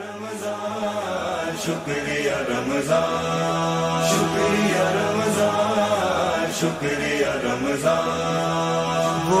रमजान शुक्रिया रमजान शुक्रिया रमजान शुक्रिया रमजान वो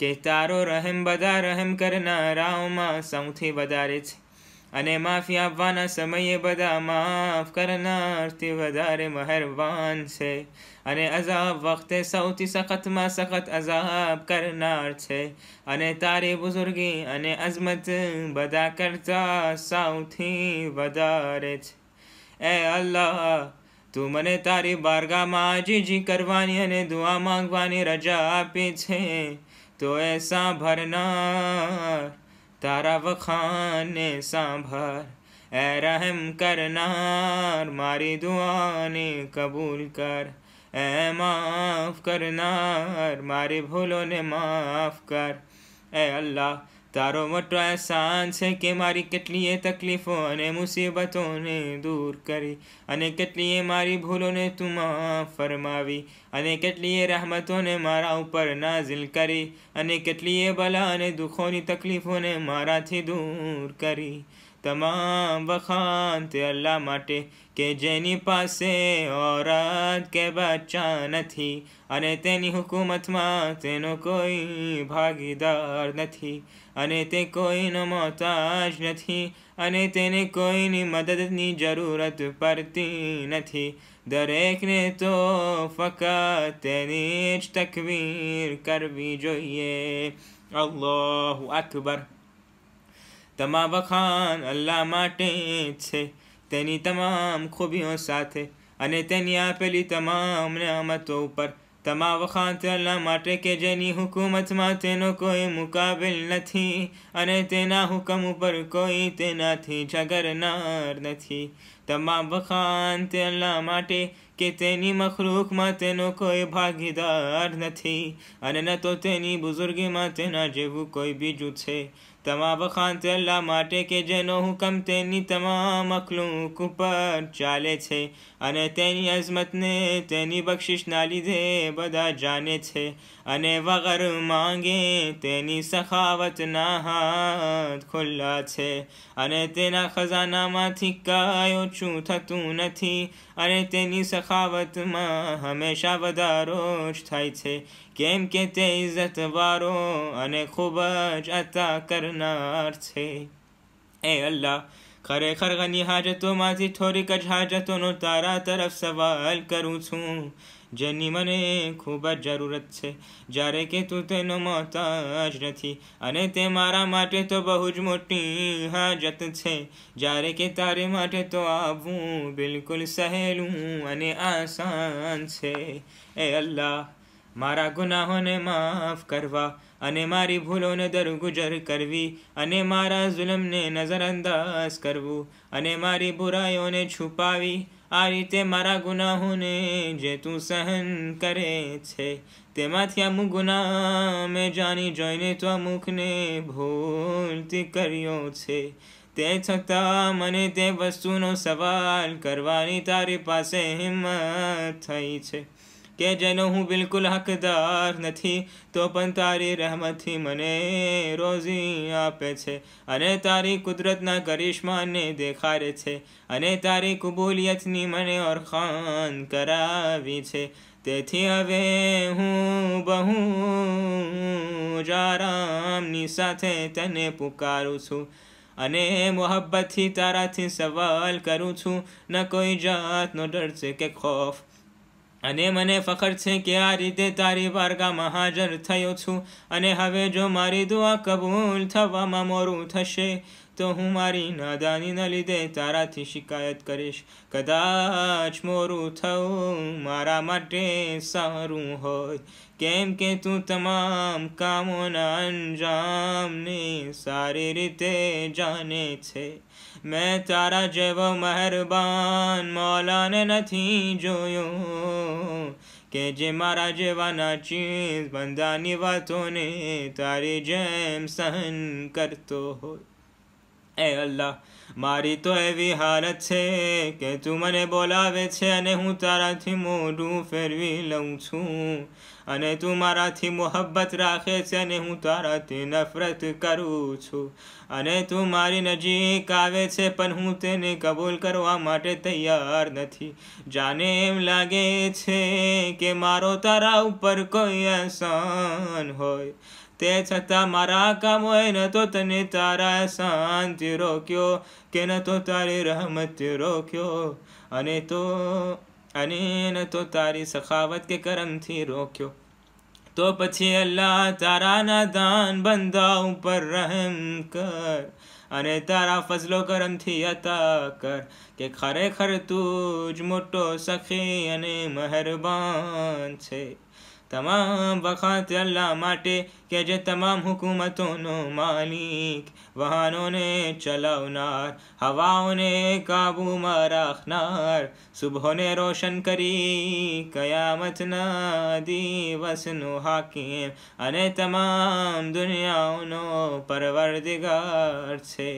કે તારો رحم બધારેમ કરનાર ઓ માં સૌથી વધારે છે અને માફી આવવાના સમયે બધા માફ કરનાર સૌથી વધારે મહેરવાન છે અને અજાબ વખતે સૌથી સખત માં સખત અજાબ કરનાર છે અને તારી બુઝર્ગી અને અઝમત બદા કરતા સૌથી વધારે છે એ અલ્લાહ તુમને તારી બારગા માજી જિકરવા ની અને દુઆ માંગવાની રજા આપે છે तो ऐसा भरना तारा वखान सांभर ए रहम करना मारी दुआ ने कबूल कर ए माफ़ करना मारे भूलों ने माफ़ कर ए अल्लाह તારો મોટો એહસાન છે કે મારી કેટલીય તકલીફો અને મુસીબતોને દૂર કરી અને કેટલીય મારી ભૂલોને તું માફ ફરમાવી અને કેટલીય રહેમતોને મારા ઉપર નાઝિલ કરી અને કેટલીય બલા અને દુઃખોની તકલીફોને મારાથી દૂર કરી તમામ વખત અલ્લાહ માટે કે જેની પાસે ઓરત કે બચ્ચા નથી અને તેની હુકુમતમાં તેનો કોઈ ભાગીદાર નથી અને તે કોઈનો મોહતાજ નથી અને તેને કોઈની મદદની જરૂરત પડતી નથી દરેકને તો ફક્ત તેની જ તકવીર કરવી જોઈએ અલ્લાહ અકબર તમામ વખાણ અલ્લાહ માટે જ છે તેની તમામ ખૂબીઓ સાથે અને તેની આપેલી તમામ નિયામતો ઉપર તમામ વખાણ તે અલ્લાહ માટે કે જેની હુકુમતમાં તેનો કોઈ મુકાબિલ નથી અને તેના હુકમ ઉપર કોઈ તેનાથી ઝઘરનાર નથી તમામ વખાણ તે અલ્લાહ માટે કે તેની મખરૂકમાં તેનો કોઈ ભાગીદાર નથી અને ન તો તેની બુઝુર્ગીમાં તેના જેવું કોઈ બીજું છે તમાબ ખાન તેલા માટે કે જેનો હુકમ તેની તમામ મખ્લુક પર ચાલે છે અને તેની અઝમત ને તેની બક્ષિશનાલી દે બધા જાણે છે અને વગર માંગે તેની સખાવત ના હાથ ખોલ છે અને તેના ખજાનામાંથી કાયો છું થતું નથી અને તેની સખાવતમાં હંમેશા વધારોશ થાય છે કેમ કે તે ઇજ્જતવારો અને ખૂબ જ અતા કરનાર છે એ અલ્લાહ ખરેખર ઘણી હાજતોમાંથી થોડીક જ હાજતોનો તારા તરફ સવાલ કરું છું જેની મને ખૂબ જ જરૂરત છે જ્યારે કે તું તેનો મોહતાજ નથી અને તે મારા માટે તો બહુ જ મોટી હાજત છે જ્યારે કે તારે માટે તો આવવું બિલકુલ સહેલું અને આસાન છે એ અલ્લાહ મારા ગુનાહોને માફ કરવા અને મારી ભૂલોને દરગુજર કરવી અને મારા જુલમને નજરઅંદાજ કરવું અને મારી બુરાઈઓને છુપાવી આ રીતે મારા ગુનાહોને જે તું સહન કરે છે તેમાંથી અમુક ગુના મેં જાણી જોઈને તો અમુકને ભૂલતી કર્યો છે તે છતાં મને તે વસ્તુનો સવાલ કરવાની તારી પાસે હિંમત થઈ છે કે જનો હું બિલકુલ હકદાર નથી તો પનતારે રહેમથી મને રોજી આપે છે અને તારી કુદરત ના ગરીશમાંને દેખારે છે અને તારી કુબોલ યતની મને ઓર ખાન કરાવિ છે તેથી હવે હું બહુજારામની સાથે તને પુકારું છું અને mohabbat થી તારા થી સવાલ કરું છું ન કોઈ જાત નો ડર છે કે ખોફ અને મને ફખર છે કે આ રીતે તારી વારગામાં હાજર થયો છું અને હવે જો મારી દુઆ કબૂલ થવામાં મોરું થશે તો હું મારી નાદાનીના લીધે તારાથી શિકાયત કરીશ કદાચ મોરું થવું મારા માટે સારું હોય કેમ કે તું તમામ કામોના અંજામને સારી રીતે જાણે છે मैं तारा जैव मेहरबान मौला ने नथी जो के जे मारा जेवाना चीज बंदा नी वातों ने तारे जैम सहन करतो हो એ અલ્લાહ મારી તો એવી હાલત છે કે તું મને બોલાવે છે અને હું તારાથી મોઢું ફેરવી લઉં છું અને તું મારાથી મોહબ્બત રાખે છે અને હું તારાથી નફરત કરું છું અને તું મારી નજીક આવે છે પણ હું તેને કબૂલ કરવા માટે તૈયાર નથી જાને એમ લાગે છે કે મારો તારા ઉપર કોઈ અહેસાન હોય તે છતાં મારા કામ હોય ન તો તને તારા શાંતિ રોક્યો કે ન તો તારી રહમત રોક્યો અને તો અને ન તો તારી સખાવત કે કરમથી રોક્યો તો પછી અલ્લાહ તારા નાદાન બંદા ઉપર રહમ કર અને તારા ફજલો કરમથી અતા કર કે ખરેખર તું જ મોટો સખી અને મહેરબાન છે તમામ વખત અલ્લાહ માટે કે જે તમામ હુકુમતોનો માલિક વાહનોને ચલાવનાર હવાઓને કાબૂમાં રાખનાર સુબહોને રોશન કરી કયામતના દિવસનું હાકીમ અને તમામ દુનિયાઓનો પરવરદિગાર છે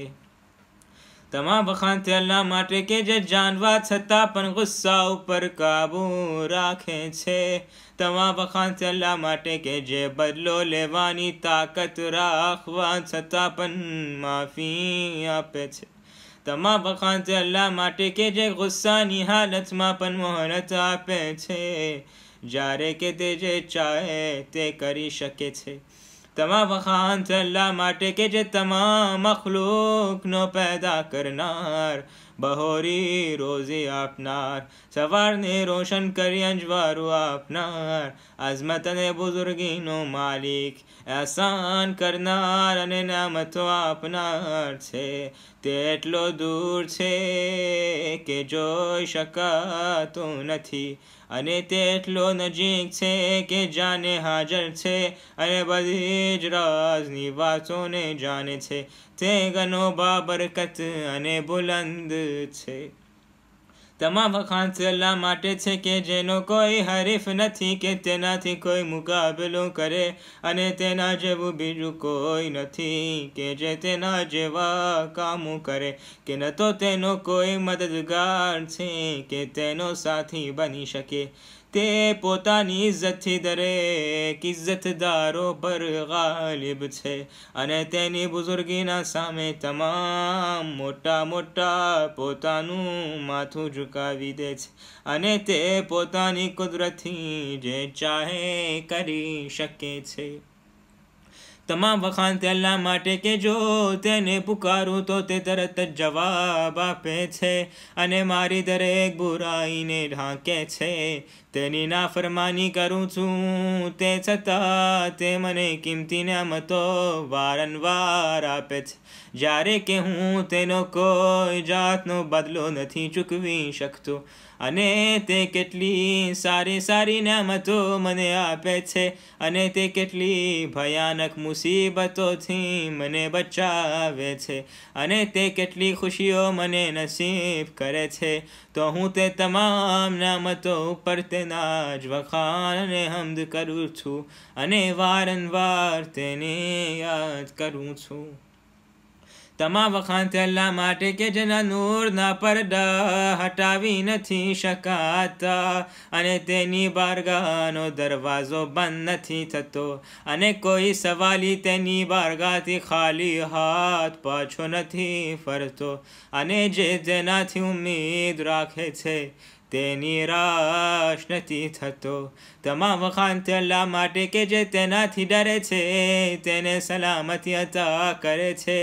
તમાબખાંતેલા માટે કે જે જાનવા સત્તા પણ ગુસ્સો ઉપર કાબૂ રાખે છે તમાબખાંતેલા માટે કે જે બદલો લેવાની તાકત રાખવા સત્તા પણ માફી આપે છે તમાબખાંતેલા માટે કે જે ગુસ્સાની હાલતમાં પણ મોહનતા આપે છે જારે કે તે જે ચાહે તે કરી શકે છે તમા વખાણ સલ્લા માટે કે જે તમામ મખલૂકનો પેદા કરનાર બહોરી રોઝી આપનાર સવારને રોશન કરી અંજવારું આપનાર આઝમત અને બુઝુર્ગીનો માલિક આસાન કરનાર અને નામતો આપનાર છે તે એટલો દૂર છે કે જોઈ શકાતું નથી અરે તે એટલો નજીક છે કે જાને હાજર છે અને બધી જ રાજની વાતોને જાણે છે તે ગનો બાબરકત અને બુલંદ છે તમાફા ખાન સલામાટે છે કે જેનો કોઈ હરીફ નથી કે તેનાથી કોઈ મુકાબલો કરે અને તેના જેવો બીજો કોઈ નથી કે તે તેના જેવો કામ કરે કે ન તો તેનો કોઈ મદદગાર છે કે તેનો સાથી બની શકે તે પોતાની عزت ધરે કી عزت دارો બરગાલિબ છે અને તેની બુઝુર્ગીના સામે તમામ મોટા મોટા પોતાનું માથું ઝુકાવી દે છે અને તે પોતાની કુદરતી જે ચાહે કરી શકે છે તમામ વખાન તે અલ્લાહ માટે કે જો તેને પકારો તો તે તરત જ જવાબ આપે છે અને મારી દરેક બુરાઈને ઢાંકે છે તેની ફરમાની કરું છું તે છતાં તે મને કિંમતી નિયામતો વારંવાર આપે છે જ્યારે કે હું તેનો કોઈ જાતનો બદલો નથી ચૂકવી શકતો અને તે કેટલી સારી સારી નિયામતો મને આપે છે અને તે કેટલી ભયાનક મુસીબતોથી મને બચાવે છે અને તે કેટલી ખુશીઓ મને નસીબ કરે છે તો હું તે તમામ નામતો ઉપર તેના જ વખાણને હમદ કરું છું અને વારંવાર તેને યાદ કરું છું તમા વખાણ થયેલા માટે કે જેના નૂરના પરડા હટાવી નથી શકાતા અને તેની બારગાહનો દરવાજો બંધ નથી થતો અને કોઈ સવાલી તેની બારગાહથી ખાલી હાથ પાછો નથી ફરતો અને જે તેનાથી ઉમેદ રાખે છે તેની રાશ નથી થતો તમામ ખાન તેલા માટે કે જે તેનાથી ડરે છે તેને સલામતી અતા કરે છે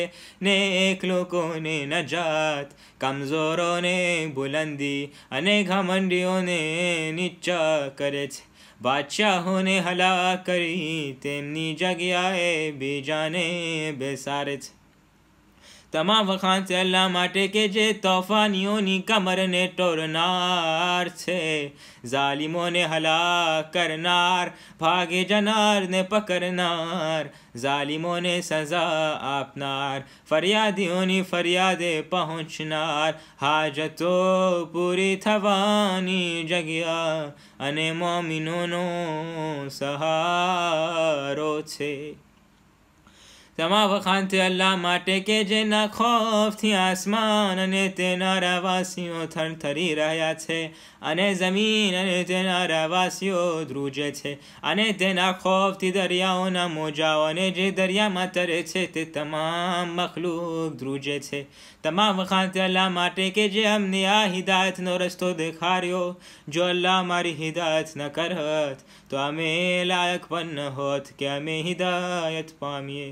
ને એક લોકોને નજાત કમજોરોને બુલંદી અને ઘમંડીઓને નીચા કરે છે બાદશાહોને હલા કરી તેમની જગ્યાએ બીજાને બેસારે છે તમામ વખાણ ચહેલા માટે કે જે તોફાનીઓની કમરને ટોરનાર છે ઝાલિમોને હલાક કરનાર ભાગે જનારને પકડનાર ઝાલિમોને સજા આપનાર ફરિયાદીઓની ફરિયાદે પહોંચનાર હાજતો પૂરી થવાની જગ્યા અને મોમિનોનો સહારો છે તમામ ખાંતલા માટે કે જે નખોફ થી આસમાન ને તે ના રવાસીઓ તનતરી રહ્યા છે અને જમીન ને તે ના રવાસીઓ ધ્રુજે છે અને તે નખોફ થી દરિયાઓ ને મોજાઓ ને જે دریا મતરે છે તે તમામ مخلوક ધ્રુજે છે તમામ ખાંતલા માટે કે જે અમને આ હિદાયત નો રસ્તો દેખા રહ્યો જો અલ્લાહ મારી હિદાયત ન કરે त्वमे लायकपन्न होत क्या मे हिदायत पामिए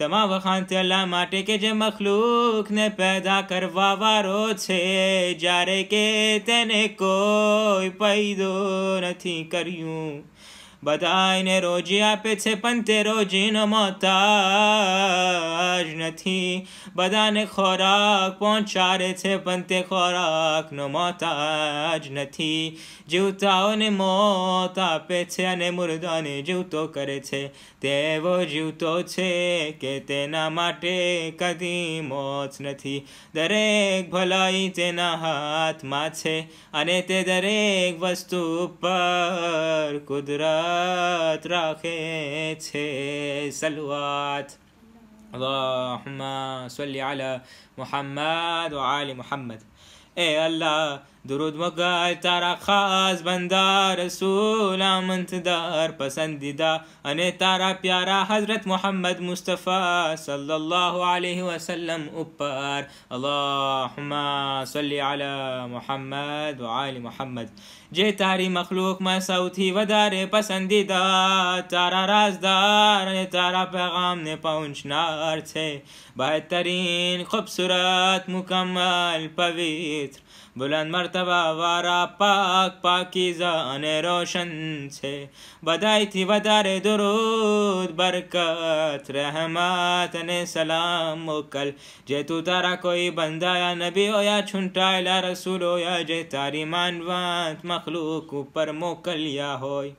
तमा वखान तला माटे के जे मखलूक ने पैदा करवा वारो छे जारे के तेने कोई पैदो नथी करियूं બધાને રોજી આપે છે પણ તે રોજીનો મોતાજ નથી બધાને ખોરાક પહોંચાડે છે પણ તે ખોરાકનો મોતાજ નથી જીવતાઓને મોત આપે છે અને મુર્દાને જીવતો કરે છે તેવો જીવતો છે કે તેના માટે કદી મોત નથી દરેક ભલાઈ તેના હાથમાં છે અને તે દરેક વસ્તુ પર કુદરત صلوات રાખે છે اللهم صل على محمد وعلى محمد اي الله درود مگای تارا خاص بندہ رسول منتدار پسندیدہ انے تارا پیارا حضرت محمد مصطفیٰ صلی اللہ علیہ وسلم اوپر اللہم صلی علی محمد و علی محمد جے تاری مخلوق میں سوتھی ودار پسندیدہ تارا رازدار نے تارا پیغام نے پہنچنار تھے بہترین خوبصورت مکمل پویتر बुलंद मरतबा वारा पाक पाकिजा ने रोशन छे बधाई थी वधारे दुरूद बरकत रहमत ने सलाम मुकल जे तू तारा कोई बंदा या नबी हो या छुंटाइला रसूल हो या जे तारी मानवात मखलूक ऊपर मोकल या होय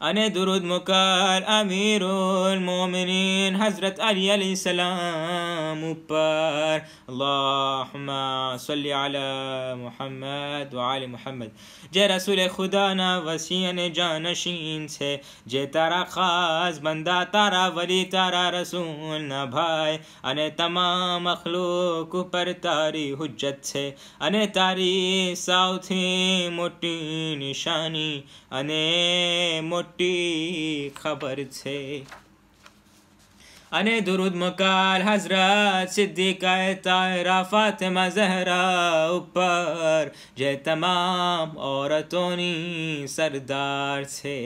અને દુруд મુકઅલ અમીરુલ મુમનીન હઝરત અલી અલ સાલામુપર અલ્લાહumma સલ્લી અલા મુહમ્મદ વ અલી મુહમ્મદ જે રસૂલ એ ખુદાના વસીન જાનશિન સે જે તરા ખાસ બંદા તરા વલી તરા રસૂલ ના ભાઈ અને તમામ મખલૂક પર તારી હુજત સે અને તારી સાઉથી મોટી નિશани અને મોટી ખબર છે અને દુરુદ મકાલ હઝરત સિદ્દીકાએ તાયરા ફાતમા ઝહરા ઉપર જે તમામ ઓરતોની સરદાર છે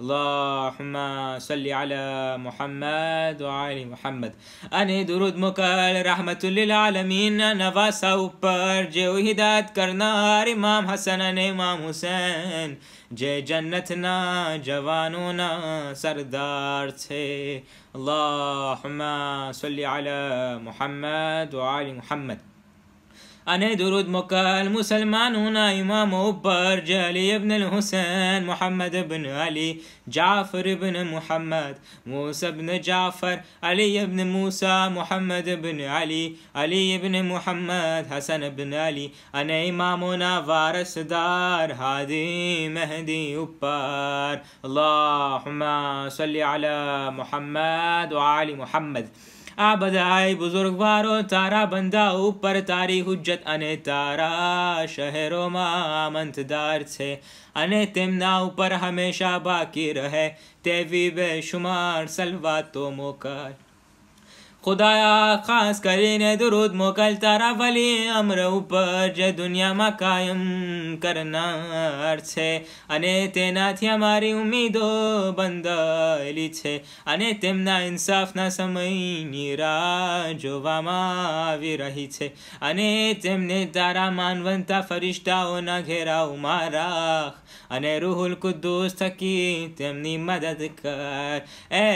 અલ્લાહુમ્મા સલ્લી અલા મુહમ્મદ વ અલી મુહમ્મદ અને દુરુદ મકાલ રહમતુલ લિલ આલમીન નવાસા ઉપર જે હિદાયત કરનાર ઇમામ હસન અને ઇમામ હુસૈન જે જન્નતના જવાનોના સરદાર છે અલ્લાહુમ્મા સલ્લી અલા મુહમ્મદ વ આલી મુહમ્મદ أنا درود مكة المسلمانون إمام أبر جالي ابن الحسين محمد بن علي جعفر بن محمد موسى بن جعفر علي بن موسى محمد بن علي علي بن محمد حسن بن علي أنا إمامنا دار هادي مهدي أبر اللهم صل على محمد وعلى محمد આ બધાય બુઝુર્ગવારો તારા બંધા ઉપર તારી હુજ્જત અને તારા શહેરોમાં મંતદાર છે અને તેમના ઉપર હંમેશા બાકી રહે તેવી બેશુમાર સલવાતો મોકર खुदाया खास करे ने दुरुद मोकल तारा वली अमर ऊपर जे दुनिया में कायम करनार छे અને તેનાથી અમારી ઉમેદો બંધાયેલી છે અને તેમના ઇન્સાફના સમયની રાહ જોવામાં આવી રહી છે અને તેમને તારા માનવંતા ફરિશ્તાઓના ઘેરાવમાં રાખ અને રૂહુલ કુદ્દુસ થકી તેમની મદદ કર એ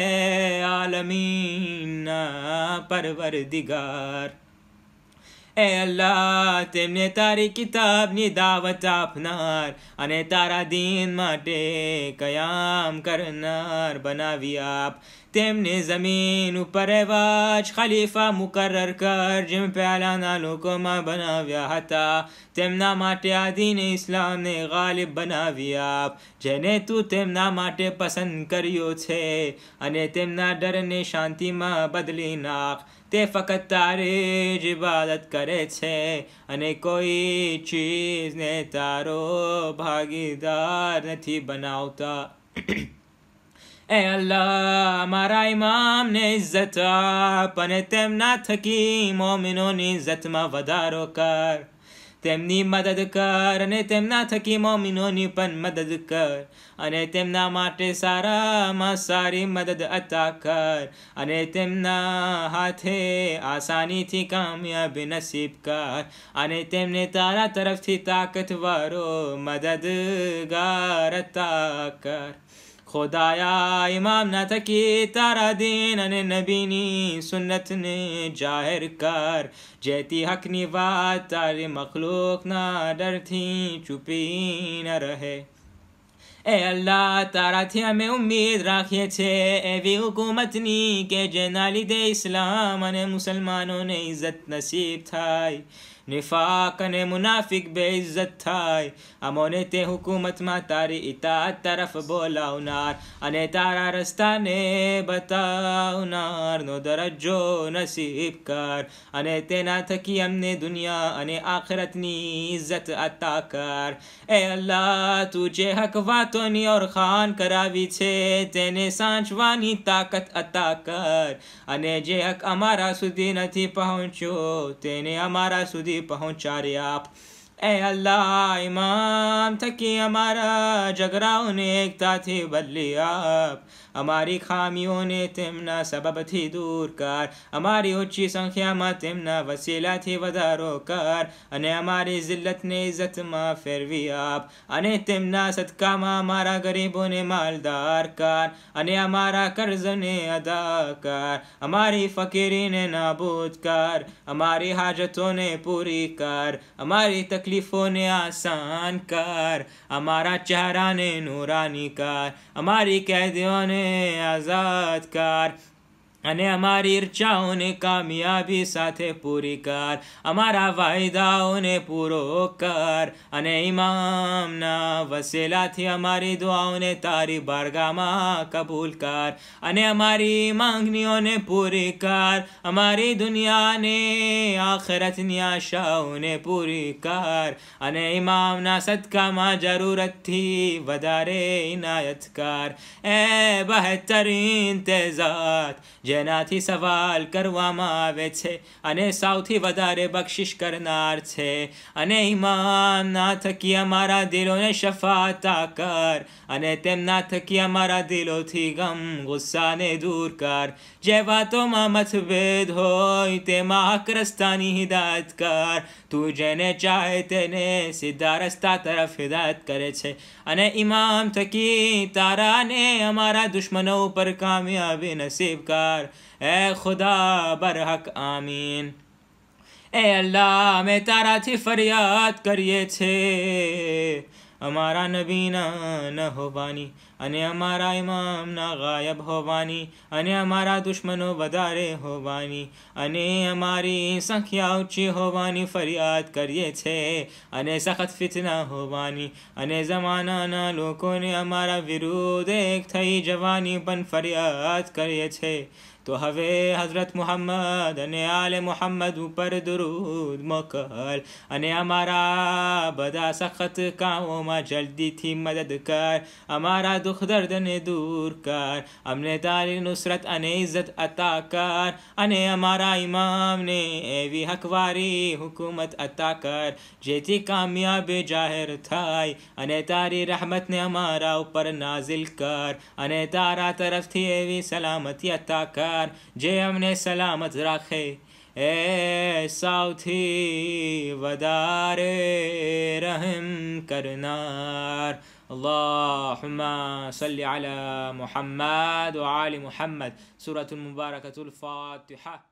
આલમીના परवर दिगार એ અલ્લાહ તેમને તારી કિતાબની દાવત આપનાર અને તારા દીન માટે કયામ કરનાર બનાવી આપ તેમને જમીન ઉપર વાજ ખલીફા મુકરર કર જેમ પહેલાના લોકોમાં બનાવ્યા હતા તેમના માટે આદિને ઇસ્લામને ગાલિબ બનાવી આપ જેને તું તેમના માટે પસંદ કર્યો છે અને તેમના ડરને શાંતિમાં બદલી નાખ તે ફક્ત તારે જ ઇબાદત કરે છે અને કોઈ ચીજને તારો ભાગીદાર નથી બનાવતા એ અલ્લાહ મારા ઇમામને ઇજ્જત આપ અને તેમના થકી મોમિનોની ઇજ્જતમાં વધારો કર તેમની મદદ કર અને તેમના થકી મોમિનોની પણ મદદ કર અને તેમના માટે સારામાં સારી મદદ અતા કર અને તેમના હાથે આસાનીથી કામયાબી નસીબ કર અને તેમને તારા તરફથી તાકતવારો મદદગાર અતા કર खुदाया इमाम न थकी तारा दीन नबीनी सुन्नत ने जाहिर कर जैती हक निवा तारे मखलूक ना डर थी चुपी न रहे ए अल्लाह तारा थी हमें उम्मीद राखिए छे भी हुकूमत नी के जनाली दे इस्लाम ने मुसलमानों ने इज्जत नसीब थाई निफाक ने मुनाफिक बेइज्जत थाय अमोने ते हुकूमत मा तारी इतात तरफ बोलावनार अने तारा रस्ता ने बतावनार नो दरजो नसीब कर अने तेना थकी हमने दुनिया अने आखिरतनी इज्जत अता कर ए अल्लाह तुझे हक वातोनी और खान करावी छे તેને સાંચવાની તાકાત અતા કર અને જે હક અમારા સુધી નથી પહોંચ્યો તેને અમારા સુધી रहे आप अल्लाह इमाम थकी हमारा जगराओं ने एकता थे बदली आप हमारी खामियों ने तिमना सबब थी दूर कर हमारी ऊंची संख्या में तिमना वसीला थी वधारो कर अने हमारी जिल्लत ने इज्जत मा फिर भी आप अने तिमना सदका मा हमारा गरीबों ने मालदार कर अने हमारा कर्ज ने अदा कर हमारी फकीरी ने नाबूद कर हमारी हाजतों ने पूरी कर हमारी तकलीफ तकलीफ़ों ने आसान कर हमारा चेहरा ने नूरानी कार हमारी कैदियों ने आज़ाद कर અને અમારી ઈચ્છાઓને કમાયબી સાથે પૂરી કર અમારો વચનઓ ને પૂરો કર અને ઈમામ ન વસેલા થી અમારી دعાઓ ને તારી બરગામા કબૂલ કર અને અમારી માંગણીઓ ને પૂરી કર અમારી દુનિયા ને આખરતિયા શાઉને પૂરી કર અને ઈમામ ના સદકા માં જરૂરત થી વદારે ઇનાયત કર એ બહતરીન તઝાત જેનાથી સવાલ કરવામાં આવે છે અને સૌથી વધારે બક્ષિશ કરનાર છે અને ઇમામ ના થકી અમારા દિલોને શફાતા કર અને તેમના થકી અમારા દિલોથી ગમ ગુસ્સાને દૂર કર જે વાતોમાં મતભેદ હોય તેમાં અક્રસ્તાની હિદાયત કર તું જેને ચાહે તેને સીધા રસ્તા તરફ હિદાયત કરે છે અને ઇમામ થકી તારાને અમારા દુશ્મનો ઉપર કામયાબી નસીબ કર पर ए खुदा बरहक आमीन ए अल्लाह मैं तारा थी फरियाद करिए छे અમારા નબીના ન હોવાની અને અમારા ઇમામના ગાયબ હોવાની અને અમારા દુશ્મનો વધારે હોવાની અને અમારી સંખ્યા ઊંચી હોવાની ફરિયાદ કરીએ છે અને સખત ફિતના હોવાની અને જમાનાના લોકોને અમારા વિરુદ્ધ એક થઈ જવાની પણ ફરિયાદ કરીએ છે तो हवे हज़रत मोहम्मद अने आले मोहम्मद ऊपर दुरूद मोकल अने हमारा बदा सख्त कामों में जल्दी थी मदद कर हमारा दुख दर्द ने दूर कर हमने तारी नुसरत अने इज्जत अता कर अने हमारा इमाम ने एवी हकवारी हुकूमत अता कर जेती कामयाब जाहिर थाई अने तारी रहमत ने हमारा ऊपर नाजिल कर अने तारा तरफ थी एवी सलामती अता कर યાર જે અમને સલામત રાખે એ સૌથી વધારે રહમ કરનાર اللهم صل على محمد وعلى محمد سورة المباركة الفاتحة